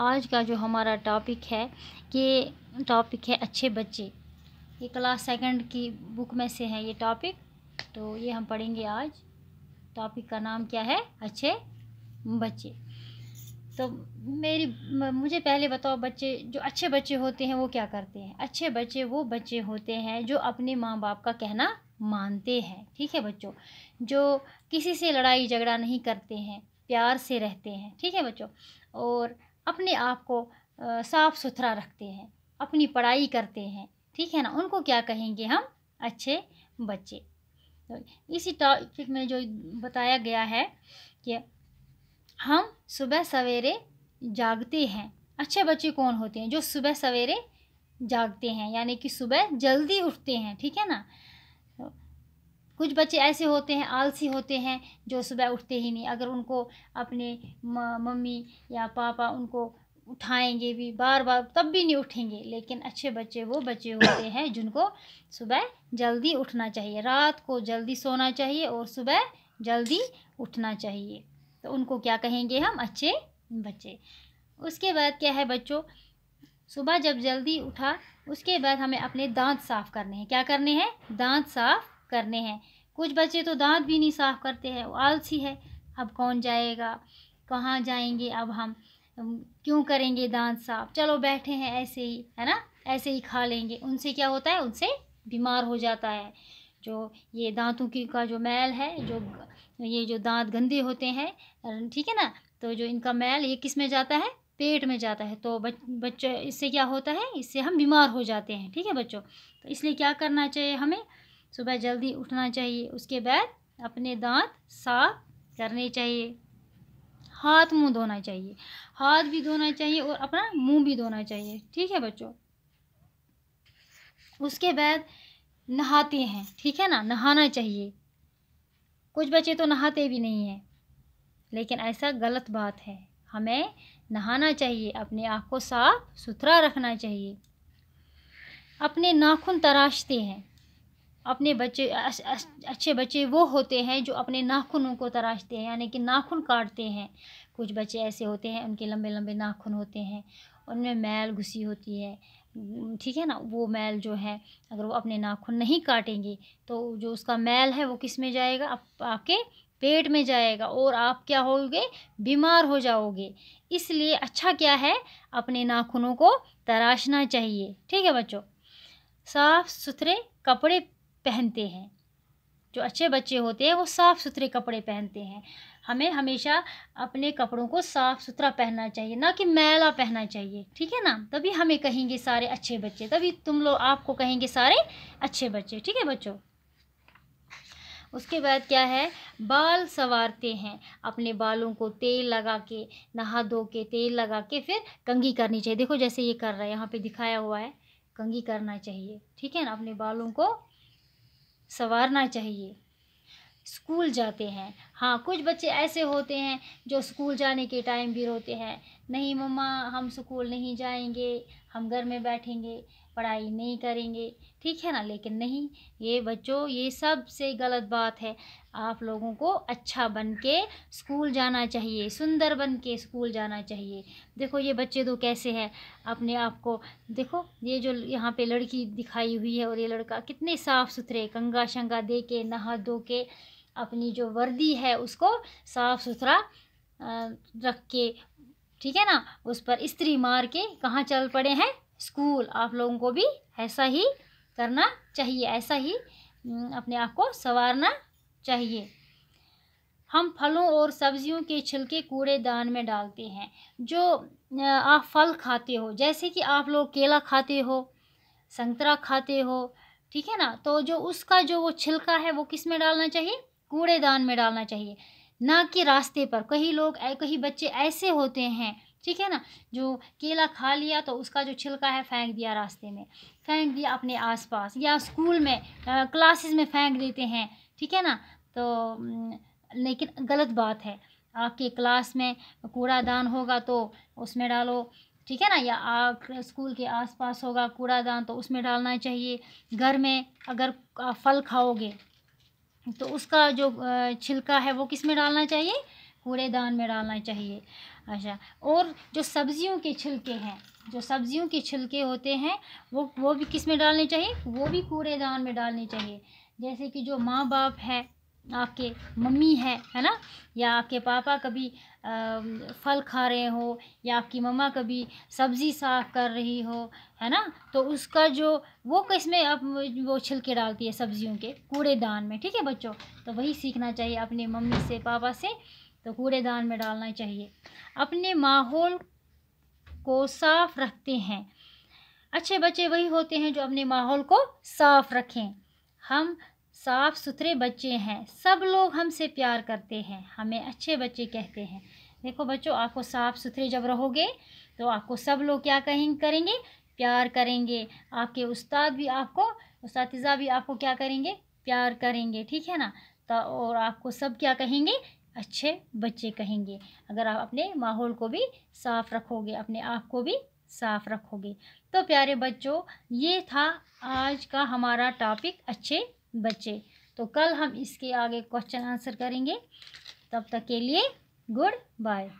आज का जो हमारा टॉपिक है ये टॉपिक है अच्छे बच्चे ये क्लास सेकंड की बुक में से है ये टॉपिक तो ये हम पढ़ेंगे आज टॉपिक का नाम क्या है अच्छे बच्चे तो मेरी मुझे पहले बताओ बच्चे जो अच्छे बच्चे होते हैं वो क्या करते हैं अच्छे बच्चे वो बच्चे होते हैं जो अपने माँ बाप का कहना मानते हैं ठीक है बच्चों जो किसी से लड़ाई झगड़ा नहीं करते हैं प्यार से रहते हैं ठीक है बच्चों और अपने आप को साफ़ सुथरा रखते हैं अपनी पढ़ाई करते हैं ठीक है ना उनको क्या कहेंगे हम अच्छे बच्चे तो इसी टॉपिक में जो बताया गया है कि हम सुबह सवेरे जागते हैं अच्छे बच्चे कौन होते हैं जो सुबह सवेरे जागते हैं यानी कि सुबह जल्दी उठते हैं ठीक है ना कुछ बच्चे ऐसे होते हैं आलसी होते हैं जो सुबह उठते ही नहीं अगर उनको अपने मम्मी या पापा उनको उठाएंगे भी बार बार तब भी नहीं उठेंगे लेकिन अच्छे बच्चे वो बच्चे होते हैं जिनको सुबह जल्दी उठना चाहिए रात को जल्दी सोना चाहिए और सुबह जल्दी उठना चाहिए तो उनको क्या कहेंगे हम अच्छे बच्चे उसके बाद क्या है बच्चों सुबह जब जल्दी उठा उसके बाद हमें अपने दांत साफ़ करने हैं क्या करने हैं दांत साफ़ करने हैं कुछ बच्चे तो दांत भी नहीं साफ़ करते हैं आलसी है अब कौन जाएगा कहाँ जाएंगे अब हम क्यों करेंगे दांत साफ चलो बैठे हैं ऐसे ही है ना ऐसे ही खा लेंगे उनसे क्या होता है उनसे बीमार हो जाता है जो ये दांतों की का जो मैल है जो ये जो दांत गंदे होते हैं ठीक है ना तो जो इनका मैल ये किस में जाता है पेट में जाता है तो बच बच्चे इससे क्या होता है इससे हम बीमार हो जाते हैं ठीक है बच्चों तो इसलिए क्या करना चाहिए हमें सुबह जल्दी उठना चाहिए उसके बाद अपने दांत साफ करने चाहिए हाथ मुंह धोना चाहिए हाथ भी धोना चाहिए और अपना मुंह भी धोना चाहिए ठीक है बच्चों उसके बाद नहाते हैं ठीक है ना नहाना चाहिए कुछ बच्चे तो नहाते भी नहीं हैं लेकिन ऐसा गलत बात है हमें नहाना चाहिए अपने आँख को साफ सुथरा रखना चाहिए अपने नाखून तराशते हैं अपने बच्चे अच्छे बच्चे वो होते हैं जो अपने नाखूनों को तराशते हैं यानी कि नाखून काटते हैं कुछ बच्चे ऐसे होते हैं उनके लंबे लंबे नाखून होते हैं उनमें मैल घुसी होती है ठीक है ना वो मैल जो है अगर वो अपने नाखून नहीं काटेंगे तो जो उसका मैल है वो किस में जाएगा आप, आपके पेट में जाएगा और आप क्या होगे बीमार हो जाओगे इसलिए अच्छा क्या है अपने नाखूनों को तराशना चाहिए ठीक है बच्चों साफ़ सुथरे कपड़े पहनते हैं जो अच्छे बच्चे होते हैं वो साफ़ सुथरे कपड़े पहनते हैं हमें हमेशा अपने कपड़ों को साफ़ सुथरा पहनना चाहिए ना कि मैला पहनना चाहिए ठीक है ना तभी हमें कहेंगे सारे अच्छे बच्चे तभी तुम लोग आपको कहेंगे सारे अच्छे बच्चे ठीक है बच्चों उसके बाद क्या है बाल संवारते हैं अपने बालों को तेल लगा के नहा धो के तेल लगा के फिर कंगी करनी चाहिए देखो जैसे ये कर रहा है यहाँ पे दिखाया हुआ है कंगी करना चाहिए ठीक है ना अपने बालों को संवारना चाहिए स्कूल जाते हैं हाँ कुछ बच्चे ऐसे होते हैं जो स्कूल जाने के टाइम भी रोते हैं नहीं मम्मा हम स्कूल नहीं जाएंगे हम घर में बैठेंगे पढ़ाई नहीं करेंगे ठीक है ना लेकिन नहीं ये बच्चों ये सबसे गलत बात है आप लोगों को अच्छा बन के स्कूल जाना चाहिए सुंदर बन के स्कूल जाना चाहिए देखो ये बच्चे तो कैसे हैं अपने आप को देखो ये जो यहाँ पे लड़की दिखाई हुई है और ये लड़का कितने साफ़ सुथरे कंगा शंगा दे के नहा धो के अपनी जो वर्दी है उसको साफ़ सुथरा रख के ठीक है ना उस पर स्त्री मार के कहाँ चल पड़े हैं स्कूल आप लोगों को भी ऐसा ही करना चाहिए ऐसा ही अपने आप को संवारना चाहिए हम फलों और सब्जियों के छिलके कूड़ेदान में डालते हैं जो आप फल खाते हो जैसे कि आप लोग केला खाते हो संतरा खाते हो ठीक है ना तो जो उसका जो वो छिलका है वो किस में डालना चाहिए कूड़ेदान में डालना चाहिए ना कि रास्ते पर कहीं लोग कहीं बच्चे ऐसे होते हैं ठीक है ना जो केला खा लिया तो उसका जो छिलका है फेंक दिया रास्ते में फेंक दिया अपने आसपास या स्कूल में क्लासेस में फेंक देते हैं ठीक है ना तो लेकिन गलत बात है आपके क्लास में कूड़ादान होगा तो उसमें डालो ठीक है ना या आप स्कूल के आसपास होगा कूड़ादान तो उसमें डालना चाहिए घर में अगर फल खाओगे तो उसका जो छिलका है वो किस में डालना चाहिए कूड़ेदान में डालना चाहिए अच्छा और जो सब्जियों के छिलके हैं जो सब्जियों के छिलके होते हैं वो वो भी किस में डालने चाहिए वो भी कूड़ेदान में डालने चाहिए जैसे कि जो माँ बाप है आपके मम्मी है है ना या आपके पापा कभी आ, फल खा रहे हो या आपकी मम्मा कभी सब्ज़ी साफ कर रही हो है ना तो उसका जो वो किसमें आप वो छिलके डालती है सब्जियों के कूड़ेदान में ठीक है बच्चों तो वही सीखना चाहिए अपने मम्मी से पापा से तो कूड़ेदान में डालना चाहिए अपने माहौल को साफ रखते हैं अच्छे बच्चे वही होते हैं जो अपने माहौल को साफ रखें हम साफ़ सुथरे बच्चे हैं सब लोग हमसे प्यार करते हैं हमें अच्छे बच्चे कहते हैं देखो बच्चों आपको साफ़ सुथरे जब रहोगे तो आपको सब लोग क्या कहें करेंगे प्यार करेंगे आपके उस्ताद भी आपको उस भी आपको क्या करेंगे प्यार करेंगे ठीक है ना तो और आपको सब क्या कहेंगे अच्छे बच्चे कहेंगे अगर आप अपने माहौल को भी साफ़ रखोगे अपने आप को भी साफ़ रखोगे तो प्यारे बच्चों ये था आज का हमारा टॉपिक अच्छे बच्चे तो कल हम इसके आगे क्वेश्चन आंसर करेंगे तब तक के लिए गुड बाय